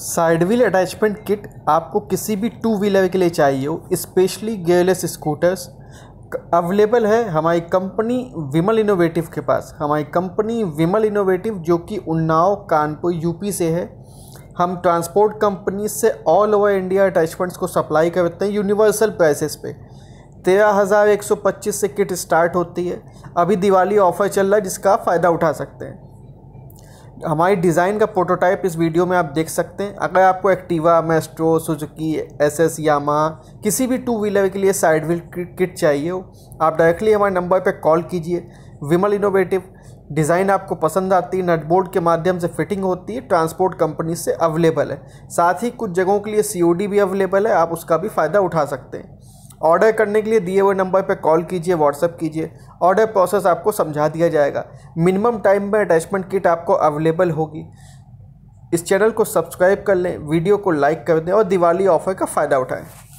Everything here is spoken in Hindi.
साइड व्हील अटैचमेंट किट आपको किसी भी टू व्हीलर के लिए चाहिए हो स्पेशली गेयरलेस स्कूटर्स अवेलेबल है हमारी कंपनी विमल इनोवेटिव के पास हमारी कंपनी विमल इनोवेटिव जो कि उन्नाव कानपुर यूपी से है हम ट्रांसपोर्ट कंपनी से ऑल ओवर इंडिया अटैचमेंट्स को सप्लाई करते हैं यूनिवर्सल प्राइसेस पे तेरह हज़ार एक सौ पच्चीस से किट स्टार्ट होती है अभी दिवाली ऑफ़र चल रहा है जिसका फ़ायदा उठा सकते हैं हमारी डिज़ाइन का प्रोटोटाइप इस वीडियो में आप देख सकते हैं अगर आपको Activa Maestro Suzuki S S Yamaha किसी भी टू व्हीलर के लिए साइड व्हील किट चाहिए हो आप डायरेक्टली हमारे नंबर पर कॉल कीजिए विमल इनोवेटिव डिज़ाइन आपको पसंद आती है नटबोर्ड के माध्यम से फिटिंग होती है ट्रांसपोर्ट कंपनी से अवेलेबल है साथ ही कुछ जगहों के लिए सी भी अवेलेबल है आप उसका भी फ़ायदा उठा सकते हैं ऑर्डर करने के लिए दिए हुए नंबर पर कॉल कीजिए व्हाट्सअप कीजिए ऑर्डर प्रोसेस आपको समझा दिया जाएगा मिनिमम टाइम में अटैचमेंट किट आपको अवेलेबल होगी इस चैनल को सब्सक्राइब कर लें वीडियो को लाइक कर दें और दिवाली ऑफर का फ़ायदा उठाएं